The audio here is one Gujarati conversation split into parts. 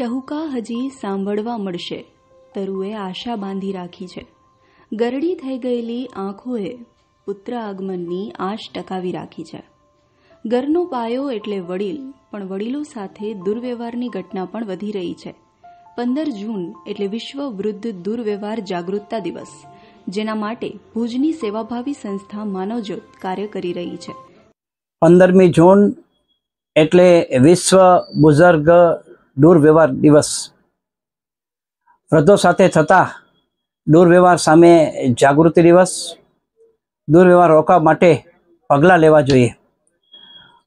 ટહુકા હજી સાંભળવા મળશે તરુએ આશા બાંધી રાખી છે ગરડી થઈ ગયેલી આંખોએ પુત્ર આગમનની આશ ટકાવી રાખી છે ઘરનો પાયો એટલે વડીલ પણ વડીલો સાથે દુર્વ્યવહારની ઘટના પણ વધી રહી છે પંદર જૂન એટલે વિશ્વ વૃદ્ધ દુર્વ્યવહાર જાગૃતતા દિવસ જેના માટે ભુજની સેવાભાવી સંસ્થા માનવજ્યોત કાર્ય કરી રહી છે પંદરમી જૂન એટલે વિશ્વ બુઝુર્ગ દુર્વ્યવહાર દિવસ વૃદ્ધો સાથે થતા દુર્વ્યવહાર સામે જાગૃતિ દિવસ દુર્વ્યવહાર રોકવા માટે પગલાં લેવા જોઈએ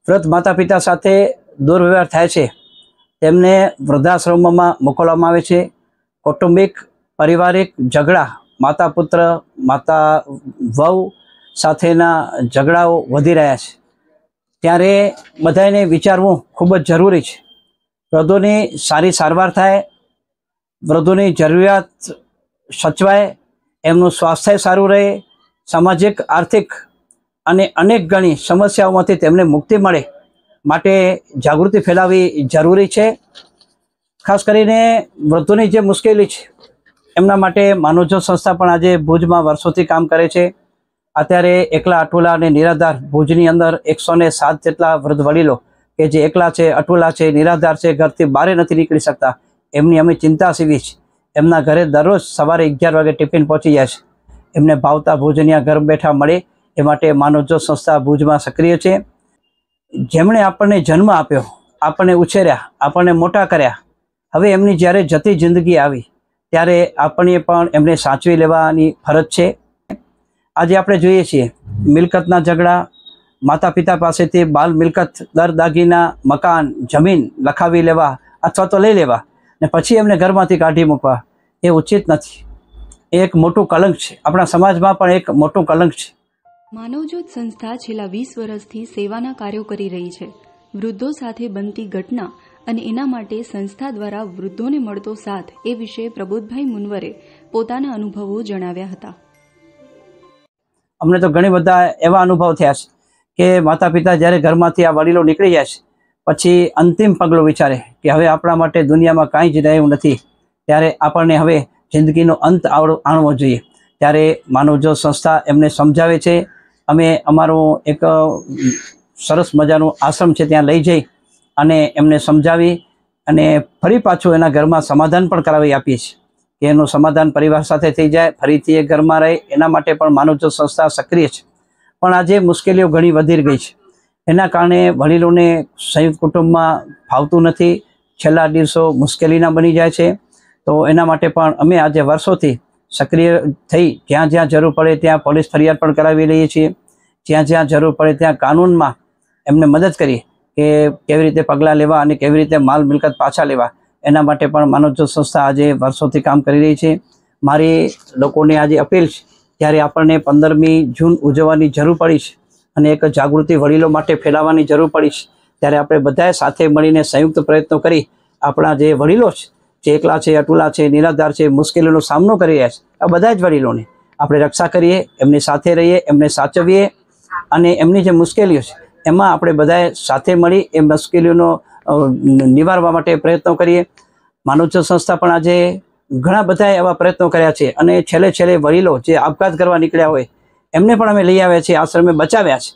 વૃદ્ધ માતા પિતા સાથે દુર્વ્યવહાર થાય છે તેમને વૃદ્ધાશ્રમમાં મોકલવામાં આવે છે કૌટુંબિક પારિવારિક ઝઘડા માતા પુત્ર માતા વહુ સાથેના ઝઘડાઓ વધી રહ્યા છે ત્યારે બધાને વિચારવું ખૂબ જ જરૂરી છે વૃદ્ધોની સારી સારવાર થાય વૃદ્ધોની જરૂરિયાત સચવાય એમનું સ્વાસ્થ્ય સારું રહે સામાજિક આર્થિક અને અનેક ગણી સમસ્યાઓમાંથી તેમને મુક્તિ મળે માટે જાગૃતિ ફેલાવવી જરૂરી છે ખાસ કરીને વૃદ્ધોની જે મુશ્કેલી છે એમના માટે માનવજો સંસ્થા પણ આજે ભુજમાં વર્ષોથી કામ કરે છે અત્યારે એકલા અટોલા અને નિરાધાર ભુજની અંદર એકસો સાત જેટલા વૃદ્ધ વડીલો કે જે એકલા છે અટુલા છે નિરાધાર છે ઘરથી બહાર નથી નીકળી શકતા એમની અમે ચિંતા સીવી છે એમના ઘરે દરરોજ સવારે અગિયાર વાગે ટિફિન પહોંચી જાય છે એમને ભાવતા ભોજનિયા ઘર બેઠા મળે એ માટે માનવજ્યોત સંસ્થા ભુજમાં સક્રિય છે જેમણે આપણને જન્મ આપ્યો આપણને ઉછેર્યા આપણને મોટા કર્યા હવે એમની જ્યારે જતી જિંદગી આવી ત્યારે આપણને પણ એમને સાચવી લેવાની ફરજ છે આજે આપણે જોઈએ છીએ મિલકતના ઝઘડા માતા પિતા પાસેથી બાલ મિલકત દર દાગીના મકાન જમીન લખાવી લેવા અથવા તો લઈ લેવા ને પછી એમને ઘરમાંથી કાઢી મૂકવા એ ઉચિત નથી એ એક મોટું કલંક છે આપણા સમાજમાં પણ એક મોટું કલંક છે માનવજ્યોત સંસ્થા છેલ્લા વીસ વર્ષથી સેવાના કાર્યો કરી રહી છે વૃદ્ધો સાથે બનતી ઘટના અને એના માટે સંસ્થા દ્વારા વૃદ્ધોને મળતો સાથ એ વિશે પ્રબોધભાઈ મુનવરે પોતાના અનુભવો જણાવ્યા હતા અમને તો ઘણા બધા એવા અનુભવ થયા છે કે માતા પિતા જ્યારે ઘરમાંથી આ વડીલો નીકળી જાય છે પછી અંતિમ પગલો વિચારે કે હવે આપણા માટે દુનિયામાં કાંઈ જ રહ્યું નથી ત્યારે આપણને હવે જિંદગીનો અંત આવડો આણવો જોઈએ ત્યારે માનવજો સંસ્થા એમને સમજાવે છે અમે અમારું એક સરસ મજાનું આશ્રમ છે ત્યાં લઈ જઈ અને એમને સમજાવી અને ફરી પાછું એના ઘરમાં સમાધાન પણ કરાવી આપીએ છીએ કે એનું સમાધાન પરિવાર સાથે થઈ જાય ફરીથી એ ઘરમાં રહે એના માટે પણ માનવજો સંસ્થા સક્રિય છે પણ આજે મુશ્કેલીઓ ઘણી વધી ગઈ છે એના કારણે વડીલોને સંયુક્ત કુટુંબમાં ફાવતું નથી છેલ્લા દિવસો મુશ્કેલીના બની જાય છે તો એના માટે પણ અમે આજે વર્ષોથી સક્રિય થઈ જ્યાં જ્યાં જરૂર પડે ત્યાં પોલીસ ફરિયાદ પણ કરાવી રહીએ છીએ જ્યાં જ્યાં જરૂર પડે ત્યાં કાનૂનમાં એમને મદદ કરી કે કેવી રીતે પગલાં લેવા અને કેવી રીતે માલ મિલકત પાછા લેવા એના માટે પણ માનવજ્યોત સંસ્થા આજે વર્ષોથી કામ કરી રહી છે મારી લોકોને આજે અપીલ છે ત્યારે આપણને પંદરમી જૂન ઉજવવાની જરૂર પડી છે અને એક જાગૃતિ વડીલો માટે ફેલાવવાની જરૂર પડી છે ત્યારે આપણે બધાએ સાથે મળીને સંયુક્ત પ્રયત્નો કરી આપણા જે વડીલો છે જે એકલા છે અટુલા છે નિરાધાર છે મુશ્કેલીનો સામનો કરી રહ્યા છે આ બધા જ વડીલોને આપણે રક્ષા કરીએ એમની સાથે રહીએ એમને સાચવીએ અને એમની જે મુશ્કેલીઓ છે એમાં આપણે બધાએ સાથે મળી એ મુશ્કેલીઓનો નિવારવા માટે પ્રયત્નો કરીએ માનવજ્ય સંસ્થા પણ આજે ઘણા બધાએ એવા પ્રયત્નો કર્યા છે અને છેલ્લે છેલ્લે વડીલો જે આપઘાત કરવા નીકળ્યા હોય એમને પણ અમે લઈ આવ્યા છીએ આશ્રમે બચાવ્યા છે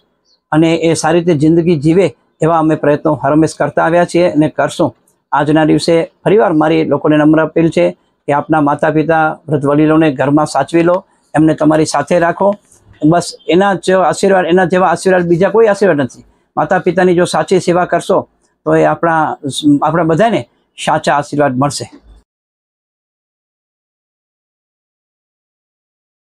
અને એ સારી રીતે જિંદગી જીવે એવા અમે પ્રયત્નો હરમેશ કરતા આવ્યા છીએ અને કરશું આજના દિવસે ફરીવાર મારી લોકોને નમ્ર અપીલ છે કે આપના માતા પિતા વૃદ્ધ વડીલોને ઘરમાં સાચવી લો એમને તમારી સાથે રાખો બસ એના જ આશીર્વાદ એના જેવા આશીર્વાદ બીજા કોઈ આશીર્વાદ નથી માતા પિતાની જો સાચી સેવા કરશો તો એ આપણા આપણા બધાને સાચા આશીર્વાદ મળશે